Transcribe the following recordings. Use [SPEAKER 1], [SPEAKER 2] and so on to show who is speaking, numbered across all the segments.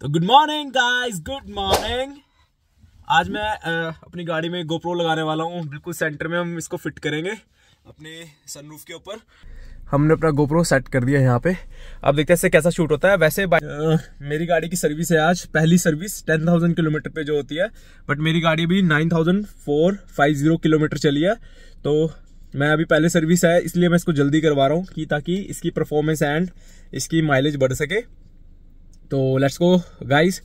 [SPEAKER 1] तो good morning guys good morning आज मैं अपनी गाड़ी में गोप्रो लगाने वाला हूँ बिल्कुल सेंटर में हम इसको फिट करेंगे अपने सनरूफ के ऊपर हमने अपना गोप्रो सेट कर दिया यहाँ पे अब देखते हैं इससे कैसा शूट होता है वैसे आ, मेरी गाड़ी की सर्विस है आज पहली सर्विस 10,000 किलोमीटर पे जो होती है बट मेरी गाड़ी अभी 9,450 किलोमीटर चली है तो मैं अभी पहले सर्विस है इसलिए मैं इसको जल्दी करवा रहा हूँ कि ताकि इसकी परफॉर्मेंस एंड इसकी माइलेज बढ़ सके तो लेट्स गो गाइस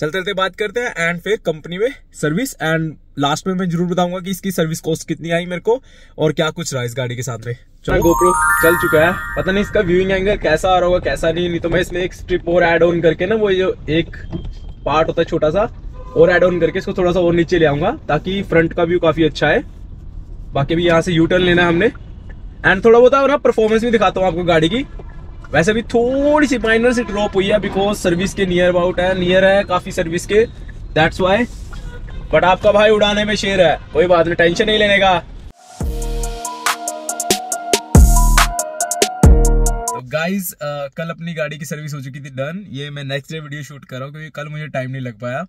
[SPEAKER 1] चलते चलते बात करते हैं एंड फिर कंपनी में सर्विस एंड लास्ट में मैं जरूर बताऊंगा कि इसकी सर्विस कॉस्ट कितनी आई मेरे को और क्या कुछ रहा इस गाड़ी के साथ में चलो गोप्रो चल चुका है पता नहीं इसका व्यूइंग एंगल कैसा आ रहा होगा कैसा नहीं नहीं तो मैं इसमें एक स्ट्रिप और एड ऑन करके ना वो जो एक पार्ट होता है छोटा सा और एड ऑन करके इसको थोड़ा सा और नीचे ले आऊंगा ताकि फ्रंट का व्यू काफी अच्छा है बाकी भी यहाँ से यू टर्न लेना है हमने एंड थोड़ा बहुत ना परफॉर्मेंस भी दिखाता हूँ आपको गाड़ी की वैसे भी थोड़ी सी माइनर सी ड्रॉप हुई है बिकॉज सर्विस के नियर अबाउट है नियर है काफ़ी सर्विस के दैट्स वाई बट आपका भाई उड़ाने में शेर है कोई बात नहीं टेंशन नहीं लेने का गाइज तो uh, कल अपनी गाड़ी की सर्विस हो चुकी थी डन ये मैं नेक्स्ट डे वीडियो शूट कर रहा हूँ क्योंकि कल मुझे टाइम नहीं लग पाया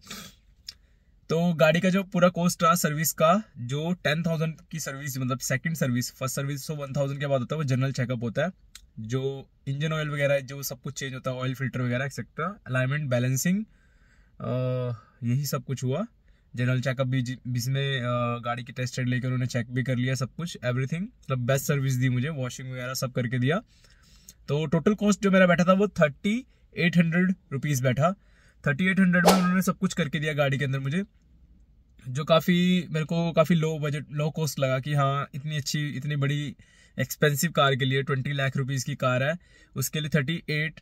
[SPEAKER 1] तो गाड़ी का जो पूरा कॉस्ट रहा सर्विस का जो टेन थाउजेंड की सर्विस मतलब second service first service one thousand के बाद होता है वो जनरल चेकअप होता है जो इंजन ऑयल वगैरह जो सब कुछ चेंज होता है ऑयल फिल्टर वगैरह एक्सेट्रा अलाइनमेंट बैलेंसिंग यही सब कुछ हुआ जनरल चेकअप भी जिसमें गाड़ी की टेस्ट लेकर उन्होंने चेक भी कर लिया सब कुछ एवरीथिंग मतलब बेस्ट सर्विस दी मुझे वॉशिंग वगैरह सब करके दिया तो टोटल कॉस्ट जो मेरा बैठा था वो थर्टी एट हंड्रेड रुपीज़ बैठा थर्टी एट हंड्रेड में उन्होंने सब कुछ करके दिया गाड़ी के अंदर मुझे जो काफ़ी मेरे को काफ़ी लो बजट लो कॉस्ट लगा कि हाँ इतनी अच्छी इतनी बड़ी एक्सपेंसिव कार के लिए ट्वेंटी लाख रुपीज़ की कार है उसके लिए थर्टी एट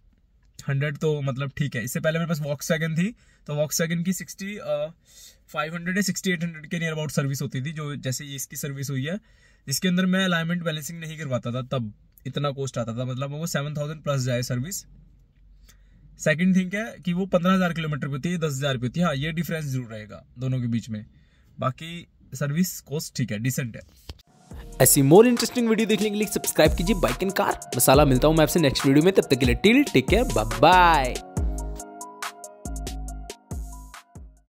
[SPEAKER 1] हंड्रेड तो मतलब ठीक है इससे पहले मेरे पास वॉक्स वैगन थी तो वॉक्स वैगन की सिक्सटी फाइव हंड्रेड या सिक्सटी एट हंड्रेड के नियर अबाउट सर्विस होती थी जो जैसे इसकी सर्विस हुई है इसके अंदर मैं अलाइनमेंट बैलेंसिंग नहीं करवाता था तब इतना कॉस्ट आता था मतलब वो सेवन थाउजेंड प्लस जाए सर्विस सेकंड थिंग है कि वो पंद्रह हज़ार किलोमीटर पे होती है दस हज़ार पे होती है हाँ ये डिफरेंस जरूर रहेगा दोनों के बीच में बाकी सर्विस कॉस्ट ठीक है डिसेंट है ऐसी मोर इंटरेस्टिंग वीडियो देखने के लिए सब्सक्राइब कीजिए बाइक एंड कार मसाला मिलता हूँ मैं आपसे नेक्स्ट वीडियो में तब तक के लिए टिल टेक केयर बाय